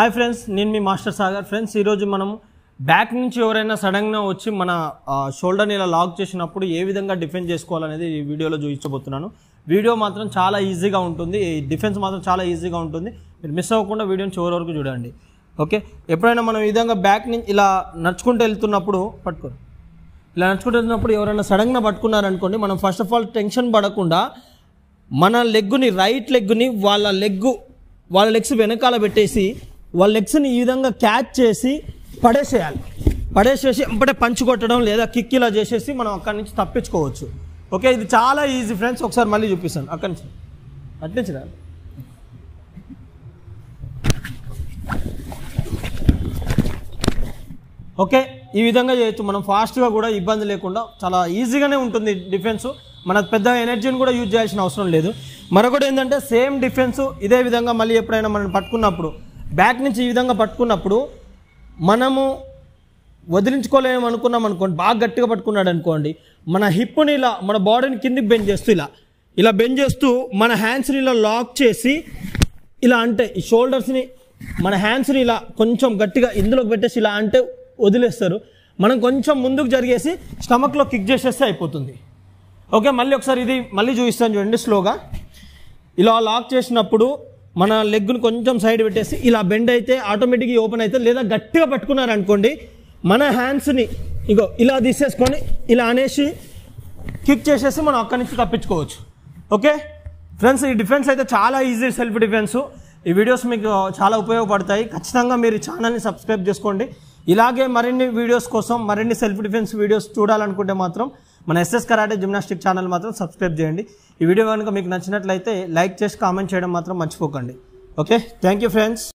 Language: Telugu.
హాయ్ ఫ్రెండ్స్ నేను మీ మాస్టర్ సాగర్ ఫ్రెండ్స్ ఈరోజు మనం బ్యాక్ నుంచి ఎవరైనా సడన్గా వచ్చి మన షోల్డర్ని ఇలా లాక్ చేసినప్పుడు ఏ విధంగా డిఫెండ్ చేసుకోవాలనేది ఈ వీడియోలో చూపించబోతున్నాను వీడియో మాత్రం చాలా ఈజీగా ఉంటుంది డిఫెన్స్ మాత్రం చాలా ఈజీగా ఉంటుంది మీరు మిస్ అవ్వకుండా వీడియోని చివరి వరకు చూడండి ఓకే ఎప్పుడైనా మనం ఈ విధంగా బ్యాక్ నుంచి ఇలా నడుచుకుంటూ వెళ్తున్నప్పుడు పట్టుకోరు ఇలా నడుచుకుంటూ వెళ్తున్నప్పుడు ఎవరైనా సడన్గా పట్టుకున్నారనుకోండి మనం ఫస్ట్ ఆఫ్ ఆల్ టెన్షన్ పడకుండా మన లెగ్గుని రైట్ లెగ్గుని వాళ్ళ లెగ్గు వాళ్ళ లెగ్స్ వెనకాల పెట్టేసి వాళ్ళ లెగ్స్ని ఈ విధంగా క్యాచ్ చేసి పడేసేయాలి పడేసేసి అంటే పంచి కొట్టడం లేదా కిక్ ఇలా చేసేసి మనం అక్కడి నుంచి తప్పించుకోవచ్చు ఓకే ఇది చాలా ఈజీ ఫ్రెండ్స్ ఒకసారి మళ్ళీ చూపిస్తాను అక్కడి నుంచి అట్నుంచి రా ఓకే ఈ విధంగా చేయొచ్చు మనం ఫాస్ట్గా కూడా ఇబ్బంది లేకుండా చాలా ఈజీగానే ఉంటుంది డిఫెన్స్ మన పెద్ద ఎనర్జీని కూడా యూజ్ చేయాల్సిన అవసరం లేదు మరొకటి ఏంటంటే సేమ్ డిఫెన్స్ ఇదే విధంగా మళ్ళీ ఎప్పుడైనా మనం పట్టుకున్నప్పుడు బ్యాక్ నుంచి ఈ విధంగా పట్టుకున్నప్పుడు మనము వదిలించుకోలేము అనుకున్నాం అనుకోండి బాగా గట్టిగా పట్టుకున్నాడు అనుకోండి మన హిప్ని ఇలా మన బాడీని కిందికి బెండ్ చేస్తూ ఇలా ఇలా బెండ్ చేస్తూ మన హ్యాండ్స్ని ఇలా లాక్ చేసి ఇలా అంటే ఈ షోల్డర్స్ని మన హ్యాండ్స్ని ఇలా కొంచెం గట్టిగా ఇందులోకి పెట్టేసి ఇలా అంటే వదిలేస్తారు మనం కొంచెం ముందుకు జరిగేసి స్టమక్లో కిక్ చేసేస్తే అయిపోతుంది ఓకే మళ్ళీ ఒకసారి ఇది మళ్ళీ చూపిస్తాను చూడండి స్లోగా ఇలా లాక్ చేసినప్పుడు మన లెగ్ను కొంచెం సైడ్ పెట్టేసి ఇలా బెండ్ అయితే ఆటోమేటిక్గా ఓపెన్ అవుతుంది లేదా గట్టిగా పట్టుకున్నారనుకోండి మన హ్యాండ్స్ని ఇగో ఇలా తీసేసుకొని ఇలా అనేసి కిక్ చేసేసి మనం అక్కడి నుంచి తప్పించుకోవచ్చు ఓకే ఫ్రెండ్స్ ఈ డిఫెన్స్ అయితే చాలా ఈజీ సెల్ఫ్ డిఫెన్స్ ఈ వీడియోస్ మీకు చాలా ఉపయోగపడతాయి ఖచ్చితంగా మీరు ఛానల్ని సబ్స్క్రైబ్ చేసుకోండి ఇలాగే మరిన్ని వీడియోస్ కోసం మరిన్ని సెల్ఫ్ డిఫెన్స్ వీడియోస్ చూడాలనుకుంటే మాత్రం మన ఎస్ఎస్ కరాటే జిమ్నాస్టిక్ ఛానల్ మాత్రం సబ్స్క్రైబ్ చేయండి ఈ వీడియో కనుక మీకు నచ్చినట్లయితే లైక్ చేసి కామెంట్ చేయడం మాత్రం మర్చిపోకండి ఓకే థ్యాంక్ యూ ఫ్రెండ్స్